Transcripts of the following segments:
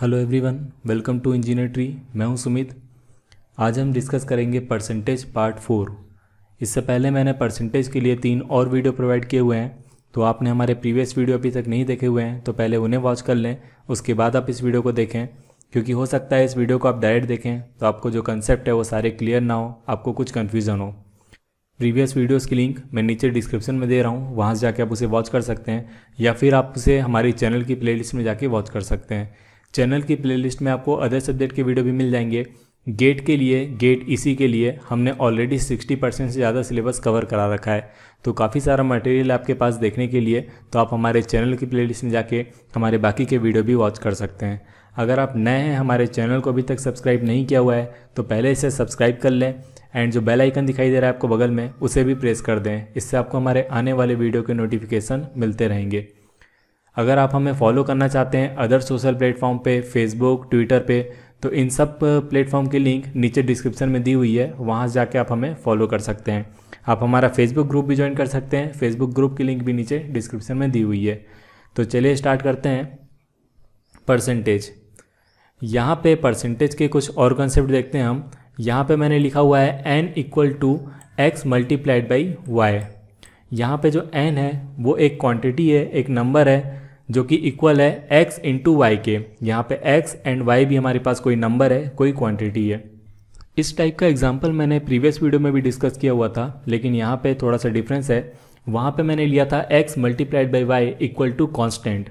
hello everyone welcome to engineer tree मैं हूं सुमित आज हम डिस्कस करेंगे परसेंटेज पार्ट फोर इससे पहले मैंने परसेंटेज के लिए तीन और वीडियो प्रोवाइड किए हुए हैं तो आपने हमारे प्रीवियस वीडियो अभी तक नहीं देखे हुए हैं तो पहले उन्हें वॉच कर लें उसके बाद आप इस वीडियो को देखें क्योंकि हो सकता है इस वीडियो को आप डायरेक्ट देखें तो आपको जो कंसेप्ट है वो सारे क्लियर ना हो आपको कुछ कन्फ्यूज़न हो प्रीवियस वीडियोस की लिंक मैं नीचे डिस्क्रिप्शन में दे रहा हूँ वहाँ से जाके आप उसे वॉच कर सकते हैं या फिर आप उसे हमारी चैनल की प्लेलिस्ट में जाके वॉच कर सकते हैं चैनल की प्लेलिस्ट में आपको अदर सब्जेक्ट के वीडियो भी मिल जाएंगे गेट के लिए गेट इसी e के लिए हमने ऑलरेडी 60 परसेंट से ज़्यादा सिलेबस कवर करा रखा है तो काफ़ी सारा मटेरियल आपके पास देखने के लिए तो आप हमारे चैनल की प्लेलिस्ट में जाके हमारे बाकी के वीडियो भी वॉच कर सकते हैं अगर आप नए हैं हमारे चैनल को अभी तक सब्सक्राइब नहीं किया हुआ है तो पहले इसे सब्सक्राइब कर लें एंड जो बेल आइकन दिखाई दे रहा है आपको बगल में उसे भी प्रेस कर दें इससे आपको हमारे आने वाले वीडियो के नोटिफिकेशन मिलते रहेंगे अगर आप हमें फॉलो करना चाहते हैं अदर सोशल प्लेटफॉर्म पे फेसबुक ट्विटर पे तो इन सब प्लेटफॉर्म की लिंक नीचे डिस्क्रिप्शन में दी हुई है वहाँ जाके आप हमें फॉलो कर सकते हैं आप हमारा फेसबुक ग्रुप भी ज्वाइन कर सकते हैं फेसबुक ग्रुप की लिंक भी नीचे डिस्क्रिप्शन में दी हुई है तो चलिए स्टार्ट करते हैं परसेंटेज यहाँ पे परसेंटेज के कुछ और कंसेप्ट देखते हैं हम यहाँ पे मैंने लिखा हुआ है N equal to x multiplied by Y यहाँ पे जो एन है वो एक क्वांटिटी है एक नंबर है जो कि इक्वल है x इंटू वाई के यहाँ पे x एंड y भी हमारे पास कोई नंबर है कोई क्वांटिटी है इस टाइप का एग्जाम्पल मैंने प्रीवियस वीडियो में भी डिस्कस किया हुआ था लेकिन यहाँ पे थोड़ा सा डिफरेंस है वहाँ पे मैंने लिया था x multiplied by Y equal to constant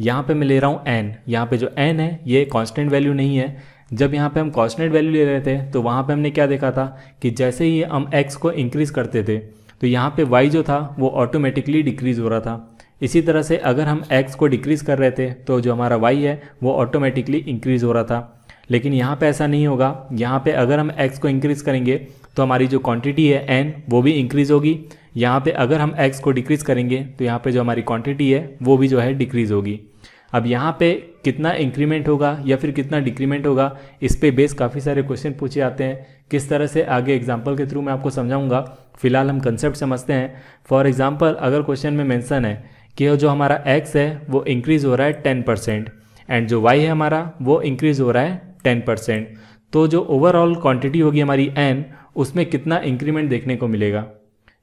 यहाँ पे मैं ले रहा हूँ n यहाँ पे जो n है ये कॉन्स्टेंट वैल्यू नहीं है जब यहाँ पे हम कॉन्स्टेंट वैल्यू ले रहे थे तो वहाँ पे हमने क्या देखा था कि जैसे ही हम x को इंक्रीज़ करते थे तो यहाँ पे y जो था वो ऑटोमेटिकली डिक्रीज़ हो रहा था इसी तरह से अगर हम एक्स को डिक्रीज़ कर रहे थे तो जो हमारा वाई है वो ऑटोमेटिकली इंक्रीज़ हो रहा था लेकिन यहाँ पे ऐसा नहीं होगा यहाँ पे अगर हम एक्स को इंक्रीज़ करेंगे तो हमारी जो क्वांटिटी है एन वो भी इंक्रीज़ होगी यहाँ पे अगर हम एक्स को डिक्रीज़ करेंगे तो यहाँ पे जो हमारी क्वांटिटी है वो भी जो है डिक्रीज़ होगी अब यहाँ पे कितना इंक्रीमेंट होगा या फिर कितना डिक्रीमेंट होगा इस पर बेस काफ़ी सारे क्वेश्चन पूछे जाते हैं किस तरह से आगे एग्जाम्पल के थ्रू मैं आपको समझाऊँगा फिलहाल हम कंसेप्ट समझते हैं फॉर एग्ज़ाम्पल अगर क्वेश्चन में मैंसन है कि जो हमारा एक्स है वो इंक्रीज़ हो रहा है टेन परसेंट एंड जो वाई है हमारा वो इंक्रीज़ हो रहा है टेन परसेंट तो जो ओवरऑल क्वांटिटी होगी हमारी एन उसमें कितना इंक्रीमेंट देखने को मिलेगा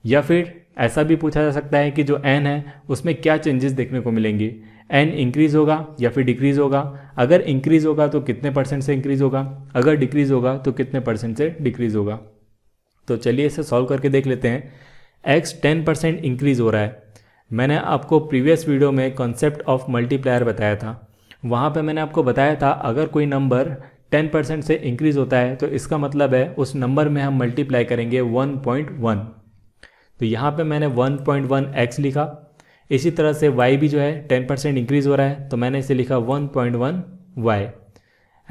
या फिर ऐसा भी पूछा जा सकता है कि जो एन है उसमें क्या चेंजेस देखने को मिलेंगे एन इंक्रीज़ होगा या फिर डिक्रीज़ होगा अगर इंक्रीज़ होगा तो कितने परसेंट से इंक्रीज़ होगा अगर डिक्रीज़ होगा तो कितने परसेंट से डिक्रीज़ होगा तो चलिए इसे सॉल्व करके देख लेते हैं एक्स टेन परसेंट इंक्रीज़ हो रहा है मैंने आपको प्रीवियस वीडियो में कॉन्सेप्ट ऑफ मल्टीप्लायर बताया था वहाँ पे मैंने आपको बताया था अगर कोई नंबर 10% से इंक्रीज़ होता है तो इसका मतलब है उस नंबर में हम मल्टीप्लाई करेंगे 1.1 तो यहाँ पे मैंने 1.1x लिखा इसी तरह से y भी जो है 10% इंक्रीज़ हो रहा है तो मैंने इसे लिखा 1.1y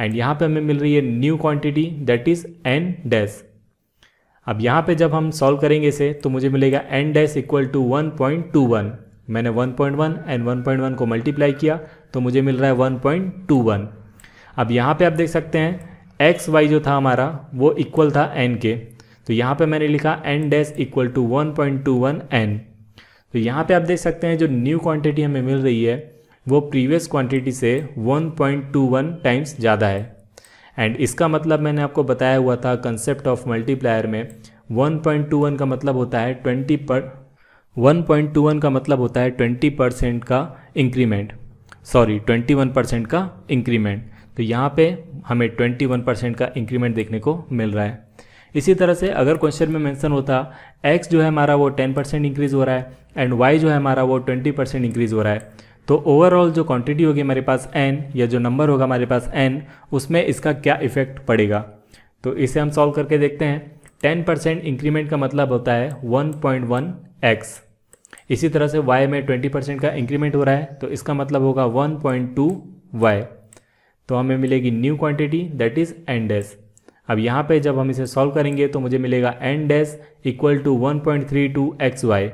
एंड यहाँ पर हमें मिल रही है new quantity that is N dash अब यहाँ पे जब हम सॉल्व करेंगे इसे तो मुझे मिलेगा N dash equal to one point two one मैंने 1.1 एंड वन को मल्टीप्लाई किया तो मुझे मिल रहा है वन पॉइंट टू वन अब यहाँ पे आप देख सकते हैं एक्स वाई जो था हमारा वो इक्वल था एन के तो यहाँ पे मैंने लिखा N dash equal to one point two one N तो यहाँ पर आप देख सकते हैं जो न्यू क्वान्टिटी हमें मिल रही है वो प्रीवियस क्वान्टिटी से one point two one times ज़्यादा है एंड इसका मतलब मैंने आपको बताया हुआ था कंसेप्ट ऑफ मल्टीप्लायर में 1.21 का मतलब होता है 20 पर 1.21 का मतलब होता है 20 परसेंट का इंक्रीमेंट सॉरी 21 परसेंट का इंक्रीमेंट तो यहाँ पे हमें 21 परसेंट का इंक्रीमेंट देखने को मिल रहा है इसी तरह से अगर क्वेश्चन में मेंशन होता x जो है हमारा वो 10 परसेंट इंक्रीज़ हो रहा है एंड y जो है हमारा वो 20 परसेंट इंक्रीज़ हो रहा है तो ओवरऑल जो क्वांटिटी होगी हमारे पास एन या जो नंबर होगा हमारे पास एन उसमें इसका क्या इफेक्ट पड़ेगा तो इसे हम सॉल्व करके देखते हैं टेन परसेंट इंक्रीमेंट का मतलब होता है वन पॉइंट वन एक्स इसी तरह से y में 20 परसेंट का इंक्रीमेंट हो रहा है तो इसका मतलब होगा 1.2y तो हमें मिलेगी new quantity that is N dash अब यहाँ पे जब हम इसे सॉल्व करेंगे तो मुझे मिलेगा N dash equal to Y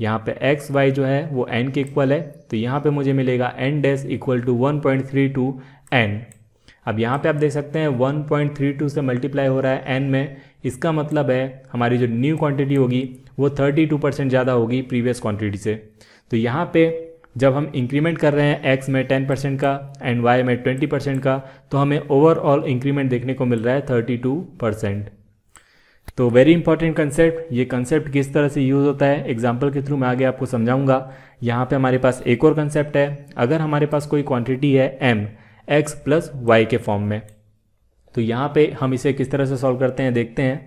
यहाँ पे एक्स वाई जो है वो एन के इक्वल है तो यहाँ पे मुझे मिलेगा N dash equal to one point three two N अब यहाँ पे आप देख सकते हैं वन पॉइंट थ्री टू से मल्टीप्लाई हो रहा है एन में इसका मतलब है हमारी जो न्यू क्वांटिटी होगी वो थर्टी टू परसेंट ज़्यादा होगी प्रीवियस क्वांटिटी से तो यहाँ पर जब हम इंक्रीमेंट कर रहे हैं एक्स में टेन परसेंट का एंड वाई में ट्वेंटी परसेंट का तो हमें ओवरऑल इंक्रीमेंट देखने को मिल रहा है थर्टी टू परसेंट तो वेरी इंपॉर्टेंट कंसेप्ट ये कंसेप्ट किस तरह से यूज़ होता है एग्जाम्पल के थ्रू मैं आगे आपको समझाऊंगा यहाँ पे हमारे पास एक और कंसेप्ट है अगर हमारे पास कोई क्वांटिटी है एम एक्स प्लस वाई के फॉर्म में तो यहाँ पे हम इसे किस तरह से सॉल्व करते हैं देखते हैं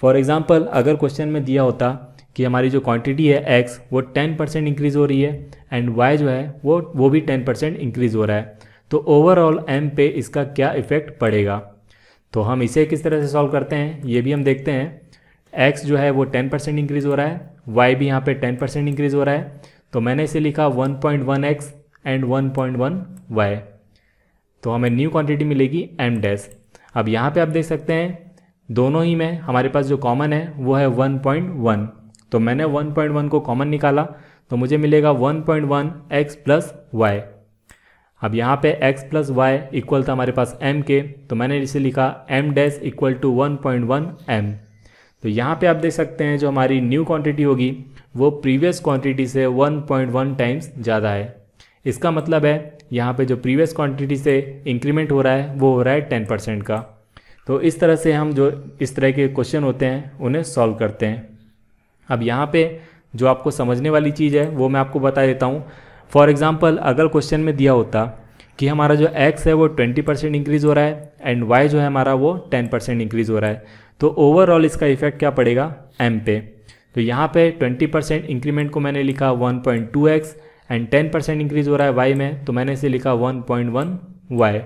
फॉर एग्जाम्पल अगर क्वेश्चन में दिया होता कि हमारी जो क्वांटिटी है एक्स वो टेन परसेंट इंक्रीज़ हो रही है एंड वाई जो है वो वो भी टेन परसेंट इंक्रीज़ हो रहा है तो ओवरऑल एम पे इसका क्या इफेक्ट पड़ेगा तो हम इसे किस तरह से सॉल्व करते हैं ये भी हम देखते हैं एक्स जो है वो टेन परसेंट इंक्रीज़ हो रहा है वाई भी यहाँ पे टेन परसेंट इंक्रीज़ हो रहा है तो मैंने इसे लिखा one point one X and one point one Y तो हमें न्यू क्वांटिटी मिलेगी एम डैस अब यहाँ पे आप देख सकते हैं दोनों ही में हमारे पास जो कॉमन है वो है वन पॉइंट वन तो मैंने वन पॉइंट वन को कॉमन निकाला तो मुझे मिलेगा one point one X plus Y अब यहाँ पे x प्लस वाई इक्वल था हमारे पास m के तो मैंने इसे लिखा m dash equal to one point one M तो यहाँ पे आप देख सकते हैं जो हमारी न्यू क्वांटिटी होगी वो प्रीवियस क्वांटिटी से 1.1 टाइम्स ज़्यादा है इसका मतलब है यहाँ पे जो प्रीवियस क्वांटिटी से इंक्रीमेंट हो रहा है वो हो रहा है टेन परसेंट का तो इस तरह से हम जो इस तरह के क्वेश्चन होते हैं उन्हें सॉल्व करते हैं अब यहाँ पर जो आपको समझने वाली चीज़ है वो मैं आपको बता देता हूँ फॉर एग्जाम्पल अगर क्वेश्चन में दिया होता कि हमारा जो एक्स है वो ट्वेंटी परसेंट इंक्रीज़ हो रहा है एंड वाई जो है हमारा वो टेन परसेंट इंक्रीज़ हो रहा है तो ओवरऑल इसका इफेक्ट क्या पड़ेगा एम पे तो यहाँ पे ट्वेंटी परसेंट इंक्रीमेंट को मैंने लिखा one point two X and ten percent increase हो रहा है वाई में तो मैंने इसे लिखा वन पॉइंट वन वाई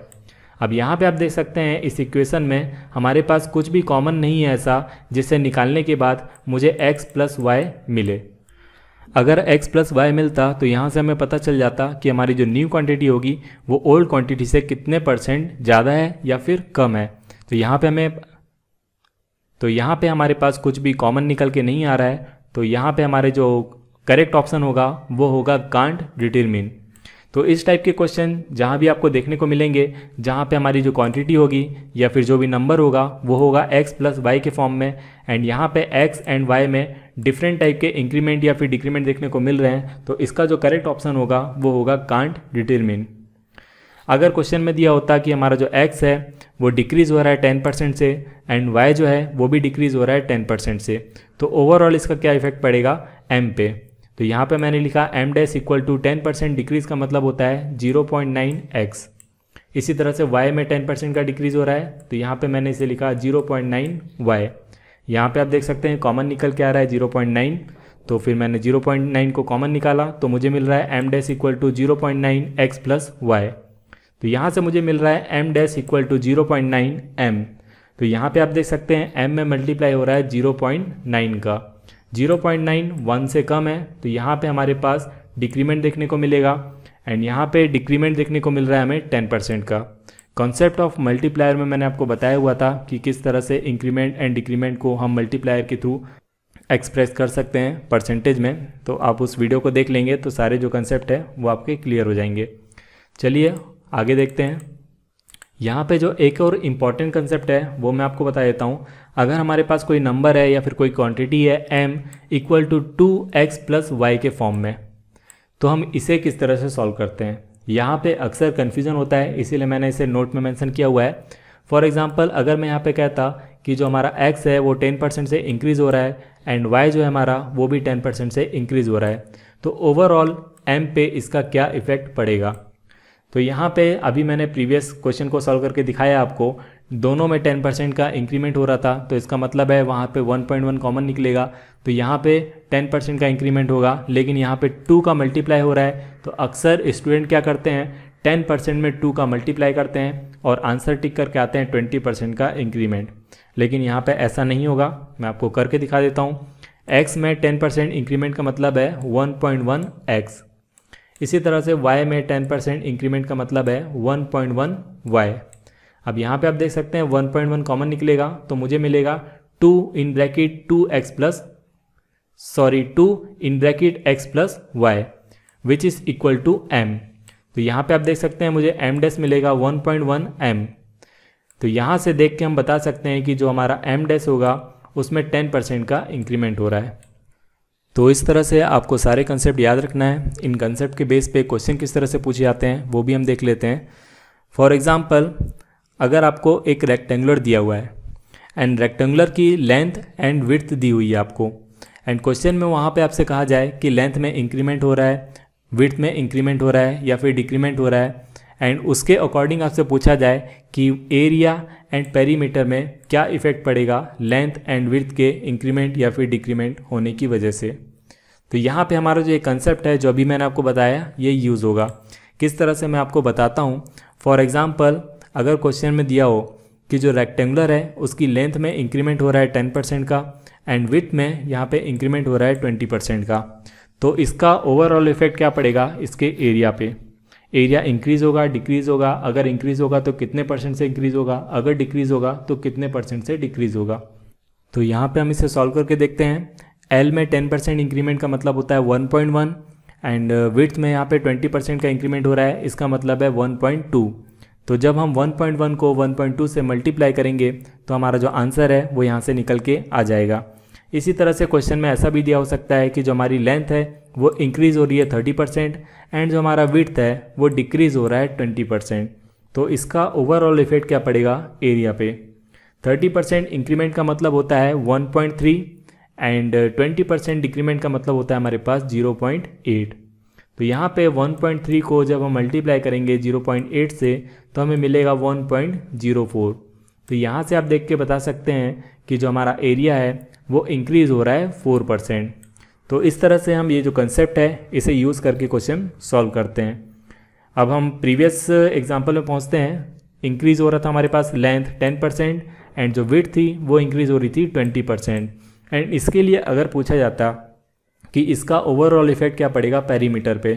अब यहाँ पे आप देख सकते हैं इस इक्वेशन में हमारे पास कुछ भी कॉमन नहीं है ऐसा जिसे निकालने के बाद मुझे एक्स प्लस वाई मिले अगर x प्लस वाई मिलता तो यहाँ से हमें पता चल जाता कि हमारी जो न्यू क्वांटिटी होगी वो ओल्ड क्वांटिटी से कितने परसेंट ज़्यादा है या फिर कम है तो यहाँ पे हमें तो यहाँ पे हमारे पास कुछ भी कॉमन निकल के नहीं आ रहा है तो यहाँ पे हमारे जो करेक्ट ऑप्शन होगा वो होगा कांट डिटरमिन तो इस टाइप के क्वेश्चन जहाँ भी आपको देखने को मिलेंगे जहाँ पे हमारी जो क्वांटिटी होगी या फिर जो भी नंबर होगा वो होगा x प्लस वाई के फॉर्म में एंड यहाँ पे x एंड y में डिफरेंट टाइप के इंक्रीमेंट या फिर डिक्रीमेंट देखने को मिल रहे हैं तो इसका जो करेक्ट ऑप्शन होगा वो होगा कांट डिटरमिन अगर क्वेश्चन में दिया होता कि हमारा जो एक्स है वो डिक्रीज़ हो रहा है टेन परसेंट से एंड वाई जो है वो भी डिक्रीज़ हो रहा है टेन परसेंट से तो ओवरऑल इसका क्या इफेक्ट पड़ेगा एम पे तो यहाँ पे मैंने लिखा M dash equal to ten percent decrease का मतलब होता है जीरो पॉइंट नाइन एक्स इसी तरह से वाई में टेन परसेंट का डिक्रीज़ हो रहा है तो यहाँ पे मैंने इसे लिखा जीरो पॉइंट नाइन वाई यहाँ पे आप देख सकते हैं कॉमन निकल के आ रहा है जीरो पॉइंट नाइन तो फिर मैंने जीरो पॉइंट नाइन को कॉमन निकाला तो मुझे मिल रहा है M dash equal to zero point nine X plus Y तो यहाँ से मुझे मिल रहा है M dash equal to zero point nine M तो यहाँ पे आप देख सकते हैं एम में मल्टीप्लाई हो रहा है जीरो पॉइंट नाइन का जीरो पॉइंट नाइन वन से कम है तो यहाँ पर हमारे पास डिक्रीमेंट देखने को मिलेगा एंड यहाँ पे डिक्रीमेंट देखने को मिल रहा है हमें टेन परसेंट का कॉन्सेप्ट ऑफ मल्टीप्लायर में मैंने आपको बताया हुआ था कि किस तरह से इंक्रीमेंट एंड डिक्रीमेंट को हम मल्टीप्लायर के थ्रू एक्सप्रेस कर सकते हैं परसेंटेज में तो आप उस वीडियो को देख लेंगे तो सारे जो कंसेप्ट है वो आपके क्लियर हो जाएंगे चलिए आगे देखते हैं यहाँ पे जो एक और इम्पॉर्टेंट कंसेप्ट है वो मैं आपको बता देता हूँ अगर हमारे पास कोई नंबर है या फिर कोई क्वांटिटी है M equal to two x plus Y के फॉर्म में तो हम इसे किस तरह से सॉल्व करते हैं यहाँ पे अक्सर कन्फ्यूज़न होता है इसीलिए मैंने इसे नोट में मेंशन किया हुआ है फॉर एग्जांपल अगर मैं यहाँ पे कहता कि जो हमारा एक्स है वो टेन परसेंट से इंक्रीज़ हो रहा है एंड वाई जो है हमारा वो भी टेन परसेंट से इंक्रीज़ हो रहा है तो ओवरऑल एम पे इसका क्या इफेक्ट पड़ेगा तो यहाँ पे अभी मैंने प्रीवियस क्वेश्चन को सॉल्व करके दिखाया आपको दोनों में टेन परसेंट का इंक्रीमेंट हो रहा था तो इसका मतलब है वहाँ पे वन पॉइंट वन कॉमन निकलेगा तो यहाँ पे टेन परसेंट का इंक्रीमेंट होगा लेकिन यहाँ पे टू का मल्टीप्लाई हो रहा है तो अक्सर स्टूडेंट क्या करते हैं टेन परसेंट में टू का मल्टीप्लाई करते हैं और आंसर टिक करके आते हैं ट्वेंटी परसेंट का इंक्रीमेंट लेकिन यहाँ पर ऐसा नहीं होगा मैं आपको करके दिखा देता हूँ एक्स में टेन परसेंट इंक्रीमेंट का मतलब है वन पॉइंट वन एक्स इसी तरह से वाई में टेन परसेंट इंक्रीमेंट का मतलब है वन पॉइंट वन वाई अब यहाँ पे आप देख सकते हैं 1.1 कॉमन निकलेगा तो मुझे मिलेगा two in bracket two x plus sorry two in bracket X plus Y which is equal to M तो यहाँ पे आप देख सकते हैं मुझे एम डेस मिलेगा 1.1 एम तो यहाँ से देख के हम बता सकते हैं कि जो हमारा एम डेस होगा उसमें 10 परसेंट का इंक्रीमेंट हो रहा है तो इस तरह से आपको सारे कंसेप्ट याद रखना है इन कंसेप्ट के बेस पे क्वेश्चन किस तरह से पूछे जाते हैं वो भी हम देख लेते हैं फॉर एग्ज़ाम्पल अगर आपको एक रेक्टेंगुलर दिया हुआ है एंड रेक्टेंगुलर की लेंथ एंड विर्थ दी हुई है आपको एंड क्वेश्चन में वहाँ पे आपसे कहा जाए कि लेंथ में इंक्रीमेंट हो रहा है विर्थ में इंक्रीमेंट हो रहा है या फिर डिक्रीमेंट हो रहा है एंड उसके अकॉर्डिंग आपसे पूछा जाए कि एरिया एंड पेरीमीटर में क्या इफेक्ट पड़ेगा लेंथ एंड विर्थ के इंक्रीमेंट या फिर डिक्रीमेंट होने की वजह से तो यहाँ पे हमारा जो एक कंसेप्ट है जो अभी मैंने आपको बताया ये यूज़ होगा किस तरह से मैं आपको बताता हूँ फॉर एग्ज़ाम्पल अगर क्वेश्चन में दिया हो कि जो रेक्टेंगुलर है उसकी लेंथ में इंक्रीमेंट हो रहा है टेन परसेंट का एंड विथ में यहाँ पे इंक्रीमेंट हो रहा है ट्वेंटी परसेंट का तो इसका ओवरऑल इफेक्ट क्या पड़ेगा इसके एरिया पे एरिया इंक्रीज होगा डिक्रीज होगा अगर इंक्रीज होगा तो कितने परसेंट से इंक्रीज होगा अगर डिक्रीज होगा तो कितने परसेंट से डिक्रीज होगा तो यहाँ पे हम इसे सॉल्व करके देखते हैं एल में टेन परसेंट इंक्रीमेंट का मतलब होता है one point one and width में यहाँ पे ट्वेंटी परसेंट का इंक्रीमेंट हो रहा है इसका मतलब है वन पॉइंट टू तो जब हम 1.1 को 1.2 से मल्टीप्लाई करेंगे तो हमारा जो आंसर है वो यहाँ से निकल के आ जाएगा इसी तरह से क्वेश्चन में ऐसा भी दिया हो सकता है कि जो हमारी लेंथ है वो इंक्रीज़ हो रही है थर्टी परसेंट एंड जो हमारा विथ है वो डिक्रीज़ हो रहा है ट्वेंटी परसेंट तो इसका ओवरऑल इफेक्ट क्या पड़ेगा एरिया पे थर्टी परसेंट इंक्रीमेंट का मतलब होता है one point three and twenty percent decrement का मतलब होता है हमारे पास जीरो पॉइंट एट तो यहाँ पे 1.3 को जब हम मल्टीप्लाई करेंगे 0.8 से तो हमें मिलेगा 1.04 तो यहाँ से आप देख के बता सकते हैं कि जो हमारा एरिया है वो इंक्रीज़ हो रहा है फोर परसेंट तो इस तरह से हम ये जो कंसेप्ट है इसे यूज़ करके क्वेश्चन सॉल्व करते हैं अब हम प्रीवियस एग्जाम्पल में पहुँचते हैं इंक्रीज़ हो रहा था हमारे पास लेंथ टेन परसेंट एंड जो विथ थी वो इंक्रीज़ हो रही थी ट्वेंटी परसेंट एंड इसके लिए अगर पूछा जाता कि इसका ओवरऑल इफेक्ट क्या पड़ेगा पेरीमीटर पे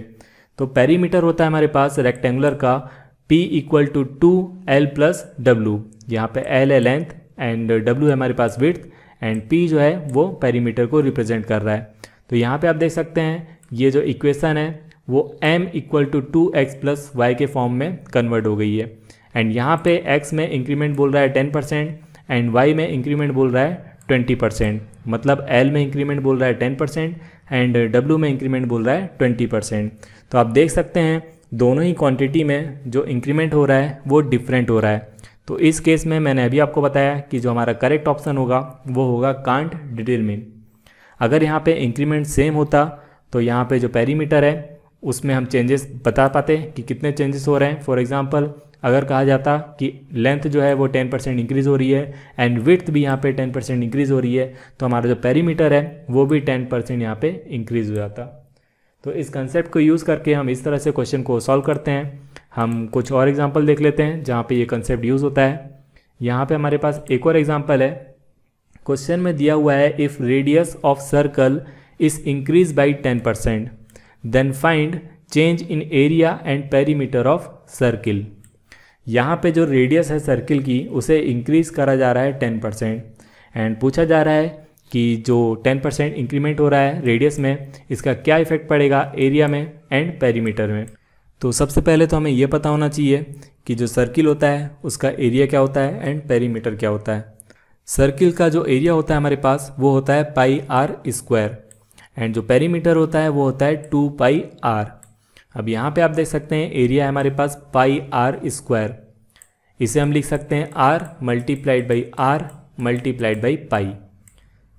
तो पेरीमीटर होता है हमारे पास रेक्टेंगुलर का P equal to two L plus W यहाँ पे एल है लेंथ एंड W है हमारे पास विथ एंड P जो है वो पेरीमीटर को रिप्रेजेंट कर रहा है तो यहाँ पे आप देख सकते हैं ये जो इक्वेशन है वो m equal to two x plus Y के फॉर्म में कन्वर्ट हो गई है एंड यहाँ पे x में इंक्रीमेंट बोल रहा है टेन परसेंट एंड y में इंक्रीमेंट बोल रहा है ट्वेंटी परसेंट मतलब L में इंक्रीमेंट बोल रहा है टेन परसेंट एंड डब्ल्यू में इंक्रीमेंट बोल रहा है ट्वेंटी परसेंट तो आप देख सकते हैं दोनों ही क्वांटिटी में जो इंक्रीमेंट हो रहा है वो डिफरेंट हो रहा है तो इस केस में मैंने अभी आपको बताया कि जो हमारा करेक्ट ऑप्शन होगा वो होगा कांट डिटरमिन अगर यहाँ पे इंक्रीमेंट सेम होता तो यहाँ पे जो पैरीमीटर है उसमें हम चेंजेस बता पाते कि कितने चेंजेस हो रहे हैं फॉर एग्ज़ाम्पल अगर कहा जाता कि लेंथ जो है वो टेन परसेंट इंक्रीज़ हो रही है एंड विथ भी यहाँ पे टेन परसेंट इंक्रीज़ हो रही है तो हमारा जो पेरीमीटर है वो भी टेन परसेंट यहाँ पे इंक्रीज़ हो जाता तो इस कंसेप्ट को यूज़ करके हम इस तरह से क्वेश्चन को सॉल्व करते हैं हम कुछ और एग्जाम्पल देख लेते हैं जहाँ पर ये कंसेप्ट यूज़ होता है यहाँ पर हमारे पास एक और एग्जाम्पल है क्वेश्चन में दिया हुआ है if radius of circle is increase by ten percent then find change in area and perimeter of circle यहाँ पे जो रेडियस है सर्किल की उसे इंक्रीज़ करा जा रहा है टेन परसेंट एंड पूछा जा रहा है कि जो टेन परसेंट इंक्रीमेंट हो रहा है रेडियस में इसका क्या इफेक्ट पड़ेगा एरिया में एंड पेरीमीटर में तो सबसे पहले तो हमें यह पता होना चाहिए कि जो सर्किल होता है उसका एरिया क्या होता है एंड पेरीमीटर क्या होता है सर्किल का जो एरिया होता है हमारे पास वो होता है पाई आर स्क्वायर एंड जो पेरीमीटर होता है वो होता है टू पाई आर अब यहाँ पे आप देख सकते हैं एरिया है हमारे पास पाई आर स्क्वायर इसे हम लिख सकते हैं r multiplied by r multiplied by pi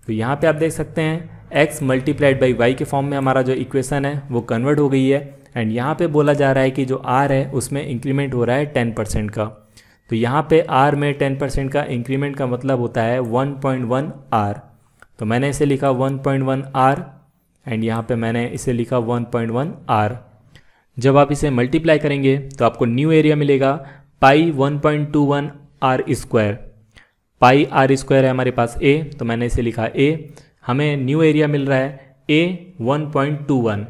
तो यहाँ पे आप देख सकते हैं एक्स मल्टीप्लाइड बाई वाई के फॉर्म में हमारा जो इक्वेशन है वो कन्वर्ट हो गई है एंड यहाँ पे बोला जा रहा है कि जो आर है उसमें इंक्रीमेंट हो रहा है टेन परसेंट का तो यहाँ पे आर में टेन परसेंट का इंक्रीमेंट का मतलब होता है वन पॉइंट वन आर तो मैंने इसे लिखा one point one r and यहाँ पे मैंने इसे लिखा वन पॉइंट वन आर जब आप इसे मल्टीप्लाई करेंगे तो आपको न्यू एरिया मिलेगा pi 1.21 r square pi r square है हमारे पास ए तो मैंने इसे लिखा ए हमें न्यू एरिया मिल रहा है ए 1.21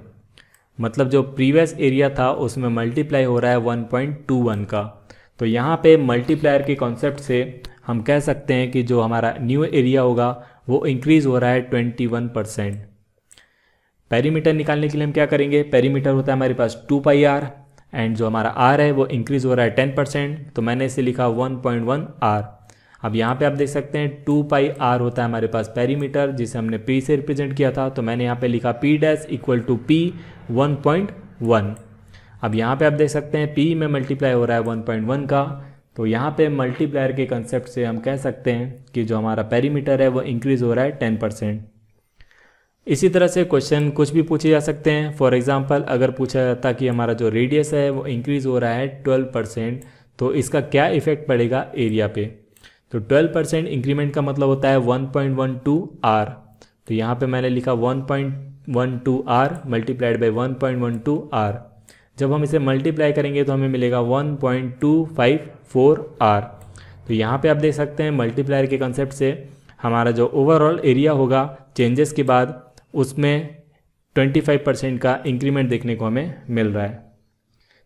मतलब जो प्रीवियस एरिया था उसमें मल्टीप्लाई हो रहा है 1.21 का तो यहाँ पे मल्टीप्लायर के कॉन्सेप्ट से हम कह सकते हैं कि जो हमारा न्यू एरिया होगा वो इंक्रीज़ हो रहा है वन परसेंट पेरीमीटर निकालने के लिए हम क्या करेंगे पेरीमीटर होता है हमारे पास टू पाई आर एंड जो हमारा आर है वो इंक्रीज हो रहा है टेन परसेंट तो मैंने इसे लिखा वन पॉइंट वन आर अब यहाँ पे आप देख सकते हैं टू पाई आर होता है हमारे पास पेरीमीटर जिसे हमने पी से रिप्रेजेंट किया था तो मैंने यहाँ पे लिखा P dash equal to P one point one अब यहाँ पे आप देख सकते हैं पी में मल्टीप्लाई हो रहा है वन पॉइंट वन का तो यहाँ पे मल्टीप्लायर के कंसेप्ट से हम कह सकते हैं कि जो हमारा पेरीमीटर है वो इंक्रीज़ हो रहा है टेन परसेंट इसी तरह से क्वेश्चन कुछ भी पूछे जा सकते हैं फॉर एग्जाम्पल अगर पूछा जाता कि हमारा जो रेडियस है वो इंक्रीज़ हो रहा है ट्वेल्व परसेंट तो इसका क्या इफेक्ट पड़ेगा एरिया पे तो ट्वेल्व परसेंट इंक्रीमेंट का मतलब होता है one point one two r तो यहाँ पे मैंने लिखा one point one two r multiplied by one point one two r जब हम इसे मल्टीप्लाई करेंगे तो हमें मिलेगा one point two five four r तो यहाँ पे आप देख सकते हैं मल्टीप्लायर के कंसेप्ट से हमारा जो ओवरऑल एरिया होगा चेंजेस के बाद उसमें 25 परसेंट का इंक्रीमेंट देखने को हमें मिल रहा है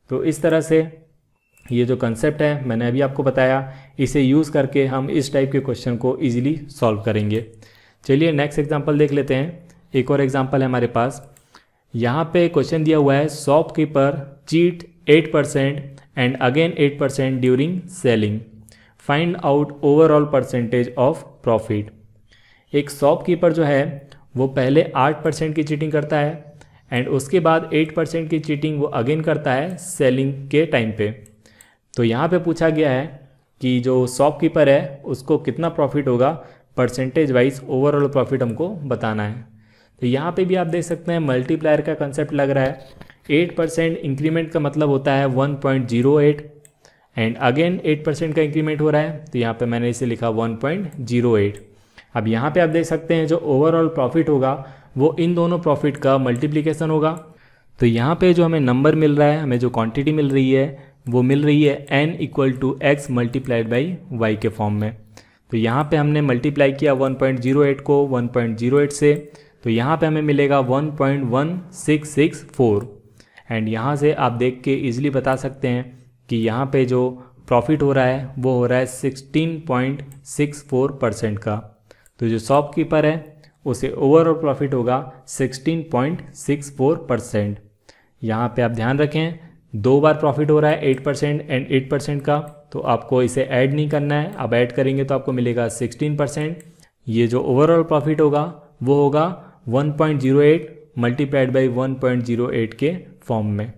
तो इस तरह से ये जो कंसेप्ट है मैंने अभी आपको बताया इसे यूज़ करके हम इस टाइप के क्वेश्चन को इजीली सॉल्व करेंगे चलिए नेक्स्ट एग्जांपल देख लेते हैं एक और एग्जांपल है हमारे पास यहाँ पे क्वेश्चन दिया हुआ है shopkeeper cheat 8 percent and again 8 percent during selling find out overall percentage of profit एक शॉपकीपर जो है वो पहले आठ परसेंट की चीटिंग करता है एंड उसके बाद एट परसेंट की चीटिंग वो अगेन करता है सेलिंग के टाइम पे तो यहाँ पे पूछा गया है कि जो शॉपकीपर है उसको कितना प्रॉफिट होगा परसेंटेज वाइज ओवरऑल प्रॉफिट हमको बताना है तो यहाँ पे भी आप देख सकते हैं मल्टीप्लायर का कंसेप्ट लग रहा है एट परसेंट इंक्रीमेंट का मतलब होता है one point zero eight and again eight percent का इंक्रीमेंट हो रहा है तो यहाँ पे मैंने इसे लिखा वन पॉइंट जीरो एट अब यहाँ पे आप देख सकते हैं जो ओवरऑल प्रॉफिट होगा वो इन दोनों प्रॉफिट का मल्टीप्लीकेशन होगा तो यहाँ पे जो हमें नंबर मिल रहा है हमें जो क्वांटिटी मिल रही है वो मिल रही है N equal to x multiplied by y के फॉर्म में तो यहाँ पे हमने मल्टीप्लाई किया 1.08 को 1.08 से तो यहाँ पे हमें मिलेगा 1.1664 एंड यहाँ से आप देख के ईजिली बता सकते हैं कि यहाँ पे जो प्रॉफिट हो रहा है वो हो रहा है 16.64 परसेंट का तो जो शॉपकीपर है उसे ओवरऑल प्रॉफिट होगा 16.64 परसेंट यहाँ पर आप ध्यान रखें दो बार प्रॉफिट हो रहा है 8 परसेंट एंड 8 परसेंट का तो आपको इसे ऐड नहीं करना है अब ऐड करेंगे तो आपको मिलेगा 16 परसेंट ये जो ओवरऑल प्रॉफिट होगा वो होगा 1.08 मल्टीप्लाइड बाई वन के फॉर्म में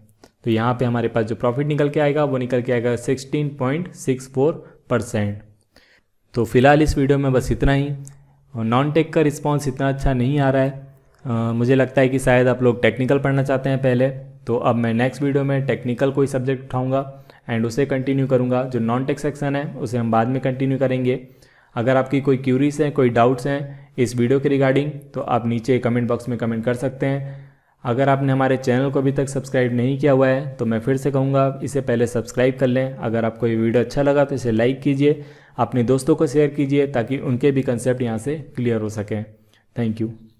तो यहाँ पे हमारे पास जो प्रॉफिट निकल के आएगा वो निकल के आएगा 16.64 परसेंट तो फिलहाल इस वीडियो में बस इतना ही और नॉन टेक का रिस्पॉन्स इतना अच्छा नहीं आ रहा है आ, मुझे लगता है कि शायद आप लोग टेक्निकल पढ़ना चाहते हैं पहले तो अब मैं नेक्स्ट वीडियो में टेक्निकल कोई सब्जेक्ट उठाऊँगा एंड उसे कंटिन्यू करूँगा जो नॉन टेक सेक्शन है उसे हम बाद में कंटिन्यू करेंगे अगर आपकी कोई क्यूरीज हैं कोई डाउट्स हैं इस वीडियो के रिगार्डिंग तो आप नीचे कमेंट बॉक्स में कमेंट कर सकते हैं अगर आपने हमारे चैनल को अभी तक सब्सक्राइब नहीं किया हुआ है तो मैं फिर से कहूँगा इसे पहले सब्सक्राइब कर लें अगर आपको ये वीडियो अच्छा लगा तो इसे लाइक कीजिए अपने दोस्तों को शेयर कीजिए ताकि उनके भी कंसेप्ट यहाँ से क्लियर हो सकें थैंक यू